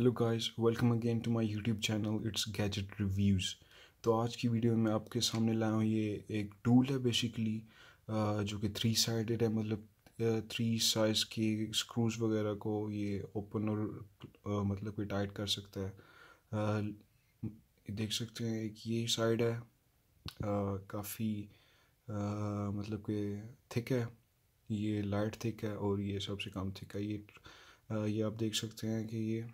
hello guys welcome again to my YouTube channel it's gadget reviews तो आज की video में आपके सामने लाया हूँ ये एक टूल है बेसिकली जो कि थ्री साइडेड है मतलब थ्री साइज के स्क्रूज वगैरह को ये ओपन और मतलब कि टाइट कर सकता है देख सकते हैं एक ये साइड है काफ़ी मतलब कि थिक है ये लाइट थिक है और ये सबसे कम थिक है ये ये आप देख सकते हैं कि ये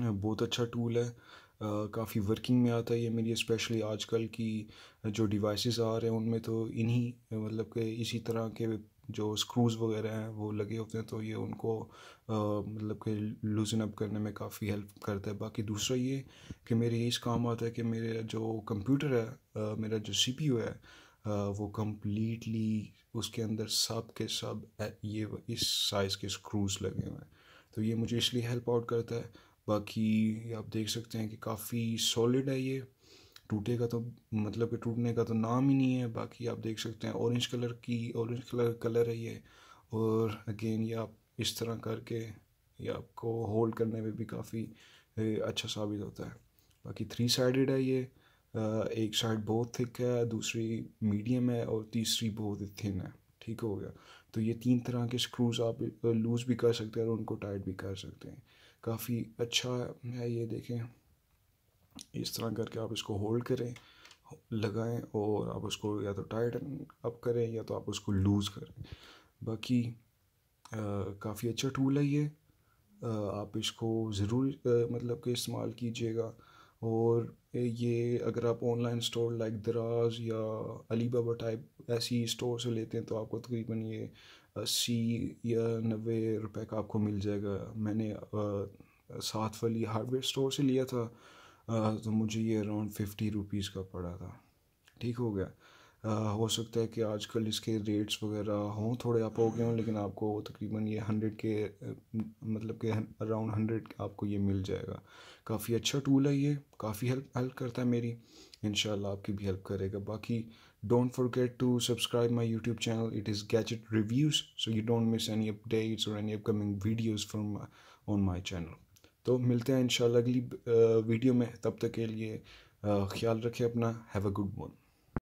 बहुत अच्छा टूल है काफ़ी वर्किंग में आता है ये मेरी स्पेशली आजकल की जो डिवाइसेस आ रहे हैं उनमें तो इन्हीं मतलब के इसी तरह के जो स्क्रूज़ वगैरह हैं वो लगे होते हैं तो ये उनको मतलब के लूजन अप करने में काफ़ी हेल्प करता है बाकी दूसरा ये कि मेरे इस काम आता है कि मेरे जो कंप्यूटर है आ, मेरा जो सी है आ, वो कम्प्लीटली उसके अंदर सब के सब ये इस साइज़ के स्क्रूज़ लगे हुए हैं तो ये मुझे इसलिए हेल्प आउट करता है बाकी आप देख सकते हैं कि काफ़ी सॉलिड है ये टूटेगा तो मतलब कि टूटने का तो नाम ही नहीं है बाकी आप देख सकते हैं ऑरेंज कलर की ऑरेंज कलर कलर है ये और अगेन ये आप इस तरह करके ये आपको होल्ड करने में भी काफ़ी अच्छा साबित होता है बाकी थ्री साइडेड है ये एक साइड बहुत थिक है दूसरी मीडियम है और तीसरी बहुत थिन है ठीक हो गया तो ये तीन तरह के स्क्रूज़ आप लूज़ भी कर सकते हैं और उनको टाइट भी कर सकते हैं काफ़ी अच्छा है ये देखें इस तरह करके आप इसको होल्ड करें लगाएं और आप उसको या तो टाइट अप करें या तो आप उसको लूज़ करें बाकी काफ़ी अच्छा टूल है ये आ, आप इसको ज़रूर मतलब कि इस्तेमाल कीजिएगा और ये अगर आप ऑनलाइन स्टोर लाइक दराज या अली बाबा टाइप ऐसी स्टोर से लेते हैं तो आपको तकरीबन ये अस्सी या नबे रुपए का आपको मिल जाएगा मैंने साथ वाली हार्डवेयर स्टोर से लिया था तो मुझे ये अराउंड फिफ्टी रुपीज़ का पड़ा था ठीक हो गया हो सकता है कि आजकल इसके रेट्स वगैरह हों थोड़े आप हो गए हों लेकिन आपको तकरीबन ये हंड्रेड के मतलब के अराउंड हंड्रेड आपको ये मिल जाएगा काफ़ी अच्छा टूल है ये काफ़ी हेल्प हेल्प करता है मेरी इन आपकी भी हेल्प करेगा बाकी don't forget to subscribe my YouTube channel it is gadget reviews so you don't miss any updates और any upcoming videos from on my channel तो मिलते हैं इन अगली वीडियो में तब तक के लिए ख्याल रखें अपना हैव अ गुड मॉर्निंग